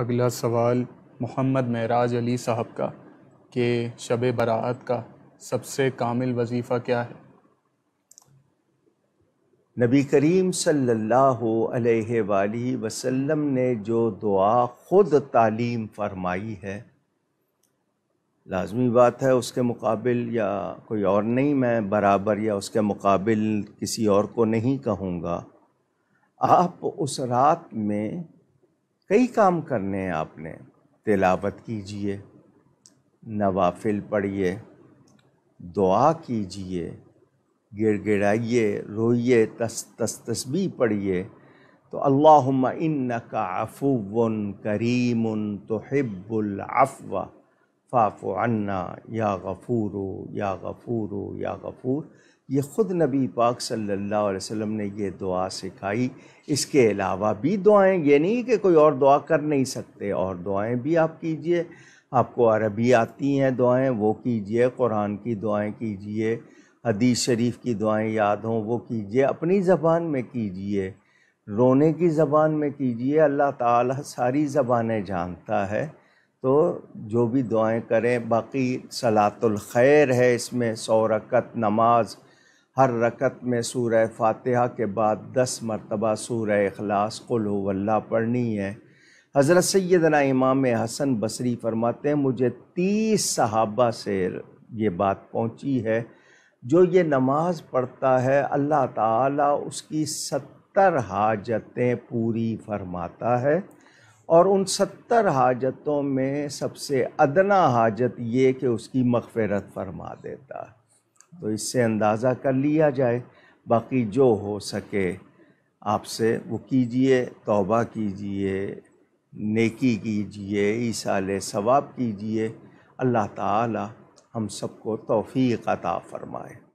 اگلا سوال محمد معراج علی صاحب کا کہ شب براعت کا سب سے کامل وظیفہ کیا ہے نبی کریم صلی اللہ علیہ وآلہ وسلم نے جو دعا خود تعلیم فرمائی ہے لازمی بات ہے اس کے مقابل یا کوئی اور نہیں میں برابر یا اس کے مقابل کسی اور کو نہیں کہوں گا آپ اس رات میں کئی کام کرنے ہیں آپ نے تلاوت کیجئے نوافل پڑھیے دعا کیجئے گڑ گڑائیے روئیے تس تسبیح پڑھیے تو اللہم انکا عفو کریم تحب العفو فاف و یا غفور یا غفور و یا غفور یہ خود نبی پاک صلی اللہ علیہ وسلم نے یہ دعا سکھائی اس کے علاوہ بھی دعائیں یہ نہیں کہ کوئی اور دعا کر نہیں سکتے اور دعائیں بھی آپ کیجئے آپ کو عربی آتی ہیں دعائیں وہ کیجئے قرآن کی دعائیں کیجئے حدیث شریف کی دعائیں یاد ہوں وہ کیجئے اپنی زبان میں کیجئے رونے کی زبان میں کیجئے اللہ تعالیٰ ساری زبانیں جانتا ہے تو جو بھی دعائیں کریں باقی صلاۃ الخیر ہے اس میں سو رکت نماز ہر رکت میں سورہ فاتحہ کے بعد دس مرتبہ سورہ اخلاص قل و اللہ پڑھنی ہے حضرت سیدنا امام حسن بصری فرماتے ہیں مجھے تیس صحابہ سے یہ بات پہنچی ہے جو یہ نماز پڑھتا ہے اللہ تعالیٰ اس کی ستر حاجتیں پوری فرماتا ہے اور ان ستر حاجتوں میں سب سے ادنا حاجت یہ کہ اس کی مغفرت فرما دیتا تو اس سے اندازہ کر لیا جائے باقی جو ہو سکے آپ سے وہ کیجیے توبہ کیجیے نیکی کیجیے عیسالِ ثواب کیجیے اللہ تعالی ہم سب کو توفیق عطا فرمائے